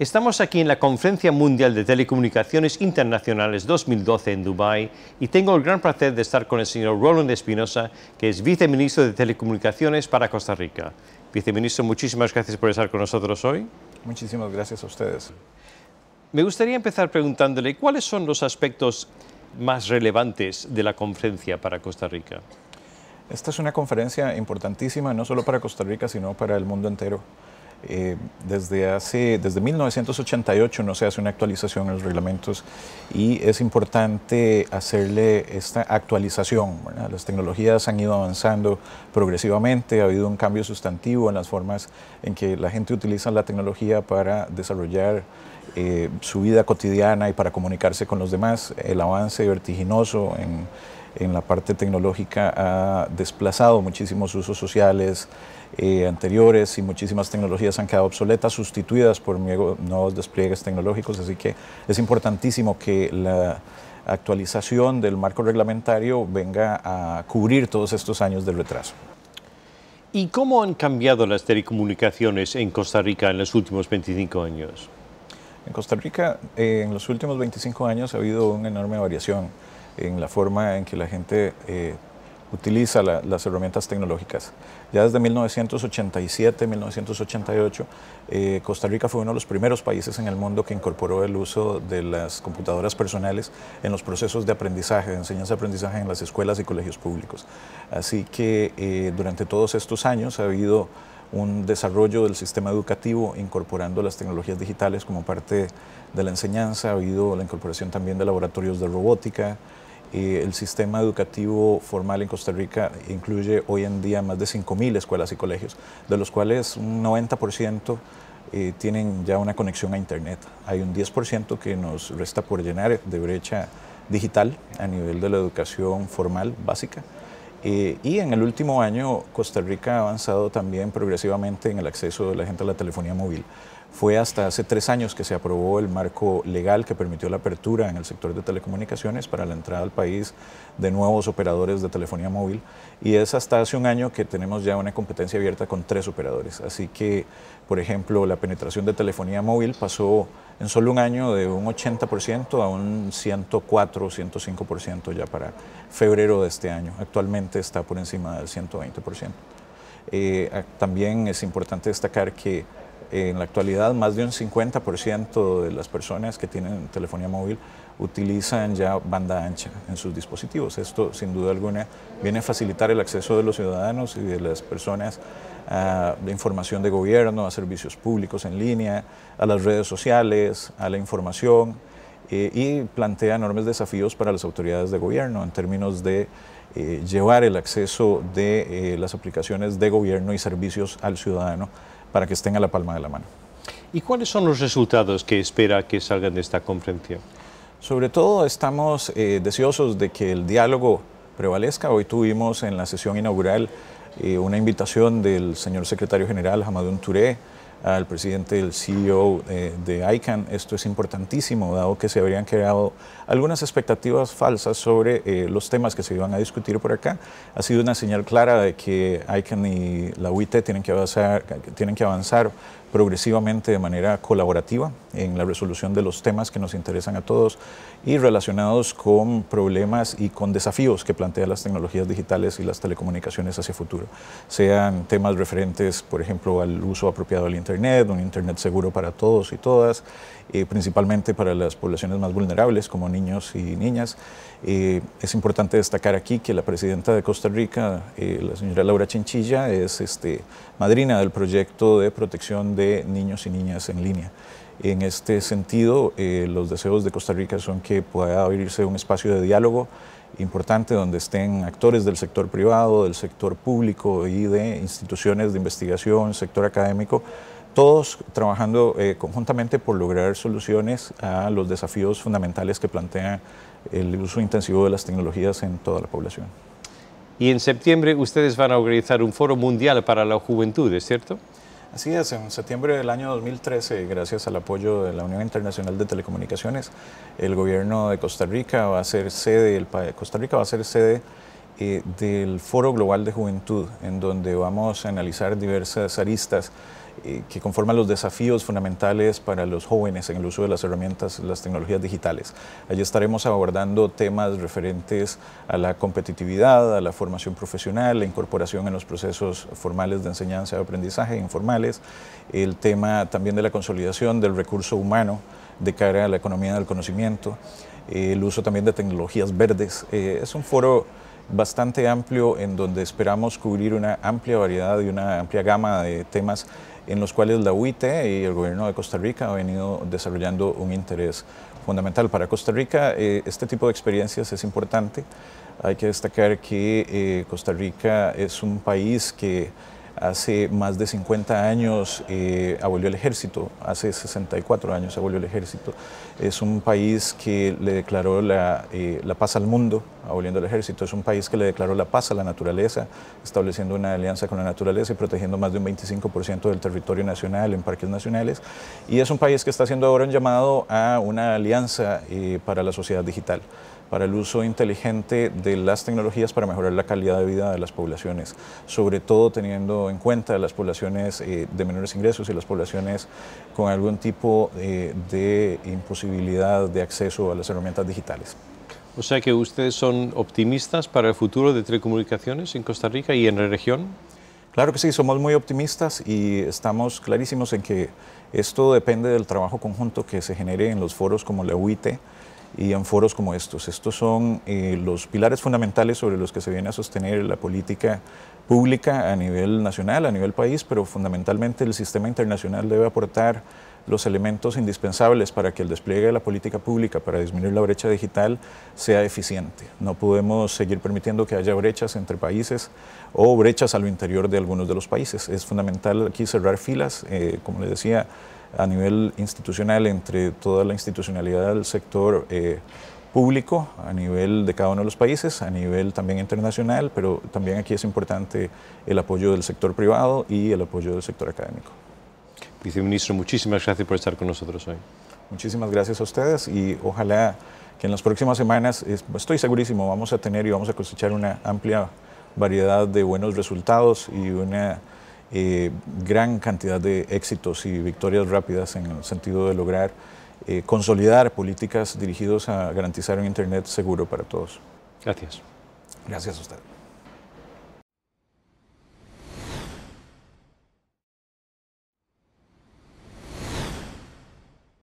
Estamos aquí en la Conferencia Mundial de Telecomunicaciones Internacionales 2012 en Dubái y tengo el gran placer de estar con el señor Roland Espinosa, que es viceministro de Telecomunicaciones para Costa Rica. Viceministro, muchísimas gracias por estar con nosotros hoy. Muchísimas gracias a ustedes. Me gustaría empezar preguntándole cuáles son los aspectos más relevantes de la conferencia para Costa Rica. Esta es una conferencia importantísima, no solo para Costa Rica, sino para el mundo entero. Eh, desde, hace, desde 1988 no se hace una actualización en los reglamentos y es importante hacerle esta actualización. Las tecnologías han ido avanzando progresivamente, ha habido un cambio sustantivo en las formas en que la gente utiliza la tecnología para desarrollar eh, su vida cotidiana y para comunicarse con los demás, el avance vertiginoso en en la parte tecnológica ha desplazado muchísimos usos sociales eh, anteriores y muchísimas tecnologías han quedado obsoletas, sustituidas por nuevos despliegues tecnológicos, así que es importantísimo que la actualización del marco reglamentario venga a cubrir todos estos años de retraso. ¿Y cómo han cambiado las telecomunicaciones en Costa Rica en los últimos 25 años? En Costa Rica, eh, en los últimos 25 años ha habido una enorme variación en la forma en que la gente eh, utiliza las herramientas tecnológicas. Ya desde 1987, 1988, eh, Costa Rica fue uno de los primeros países en el mundo que incorporó el uso de las computadoras personales en los procesos de aprendizaje, de enseñanza-aprendizaje en las escuelas y colegios públicos. Así que eh, durante todos estos años ha habido un desarrollo del sistema educativo incorporando las tecnologías digitales como parte de la enseñanza, ha habido la incorporación también de laboratorios de robótica, el sistema educativo formal en Costa Rica incluye hoy en día más de 5.000 escuelas y colegios, de los cuales un 90% eh, tienen ya una conexión a Internet. Hay un 10% que nos resta por llenar de brecha digital a nivel de la educación formal básica. Eh, y en el último año, Costa Rica ha avanzado también progresivamente en el acceso de la gente a la telefonía móvil. Fue hasta hace tres años que se aprobó el marco legal que permitió la apertura en el sector de telecomunicaciones para la entrada al país de nuevos operadores de telefonía móvil y es hasta hace un año que tenemos ya una competencia abierta con tres operadores. Así que, por ejemplo, la penetración de telefonía móvil pasó en solo un año de un 80% a un 104, 105% ya para febrero de este año. Actualmente está por encima del 120%. Eh, también es importante destacar que en la actualidad, más de un 50% de las personas que tienen telefonía móvil utilizan ya banda ancha en sus dispositivos. Esto, sin duda alguna, viene a facilitar el acceso de los ciudadanos y de las personas a la información de gobierno, a servicios públicos en línea, a las redes sociales, a la información, eh, y plantea enormes desafíos para las autoridades de gobierno en términos de eh, llevar el acceso de eh, las aplicaciones de gobierno y servicios al ciudadano para que estén a la palma de la mano. ¿Y cuáles son los resultados que espera que salgan de esta conferencia? Sobre todo estamos eh, deseosos de que el diálogo prevalezca. Hoy tuvimos en la sesión inaugural eh, una invitación del señor secretario general Hamadoun Touré, al presidente del CEO eh, de ICANN. Esto es importantísimo, dado que se habrían creado algunas expectativas falsas sobre eh, los temas que se iban a discutir por acá. Ha sido una señal clara de que ICANN y la UIT tienen que avanzar, tienen que avanzar progresivamente de manera colaborativa en la resolución de los temas que nos interesan a todos y relacionados con problemas y con desafíos que plantean las tecnologías digitales y las telecomunicaciones hacia el futuro, sean temas referentes, por ejemplo, al uso apropiado del Internet Internet, un Internet seguro para todos y todas, eh, principalmente para las poblaciones más vulnerables como niños y niñas. Eh, es importante destacar aquí que la presidenta de Costa Rica, eh, la señora Laura Chinchilla, es este, madrina del proyecto de protección de niños y niñas en línea. En este sentido, los deseos de Costa Rica son que pueda abrirse un espacio de diálogo importante donde estén actores del sector privado, del sector público y de instituciones de investigación, sector académico, todos trabajando eh, conjuntamente por lograr soluciones a los desafíos fundamentales que plantea el uso intensivo de las tecnologías en toda la población. Y en septiembre ustedes van a organizar un foro mundial para la juventud, ¿es cierto? Así es, en septiembre del año 2013, gracias al apoyo de la Unión Internacional de Telecomunicaciones, el gobierno de Costa Rica va a ser sede, Costa Rica va a ser sede eh, del Foro Global de Juventud, en donde vamos a analizar diversas aristas eh, que conforman los desafíos fundamentales para los jóvenes en el uso de las herramientas, las tecnologías digitales. Allí estaremos abordando temas referentes a la competitividad, a la formación profesional, la incorporación en los procesos formales de enseñanza, y aprendizaje, informales, el tema también de la consolidación del recurso humano de cara a la economía del conocimiento, el uso también de tecnologías verdes. Eh, es un foro bastante amplio en donde esperamos cubrir una amplia variedad y una amplia gama de temas en los cuales la UIT y el gobierno de Costa Rica han venido desarrollando un interés fundamental. Para Costa Rica eh, este tipo de experiencias es importante. Hay que destacar que eh, Costa Rica es un país que Hace más de 50 años eh, abolió el ejército, hace 64 años abolió el ejército. Es un país que le declaró eh, la, paz al mundo, aboliendo el ejército. Es un país que le declaró la paz a la naturaleza, estableciendo una alianza con la naturaleza y protegiendo más de un 25% del territorio nacional en parques nacionales. Y es un país que está haciendo ahora un llamado a una alianza eh, para la sociedad digital para el uso inteligente de las tecnologías para mejorar la calidad de vida de las poblaciones, sobre todo teniendo en cuenta las poblaciones eh, de menores ingresos y las poblaciones con algún tipo eh, de imposibilidad de acceso a las herramientas digitales. O sea que ustedes son optimistas para el futuro de telecomunicaciones en Costa Rica y en la región. Claro que sí, somos muy optimistas y estamos clarísimos en que esto depende del trabajo conjunto que se genere en los foros como la UIT, y en foros como estos. Estos son eh, los pilares fundamentales sobre los que se viene a sostener la política pública a nivel nacional, a nivel país, pero fundamentalmente el sistema internacional debe aportar los elementos indispensables para que el despliegue de la política pública para disminuir la brecha digital sea eficiente. No podemos seguir permitiendo que haya brechas entre países o brechas a lo interior de algunos de los países. Es fundamental aquí cerrar filas, eh, como les decía, a nivel institucional entre toda la institucionalidad del sector eh, público a nivel de cada uno de los países, a nivel también internacional, pero también aquí es importante el apoyo del sector privado y el apoyo del sector académico. Viceministro, muchísimas gracias por estar con nosotros hoy. Muchísimas gracias a ustedes y ojalá que en las próximas semanas, estoy segurísimo, vamos a tener y vamos a cosechar una amplia variedad de buenos resultados y una eh, gran cantidad de éxitos y victorias rápidas en el sentido de lograr eh, consolidar políticas dirigidas a garantizar un Internet seguro para todos. Gracias. Gracias a usted.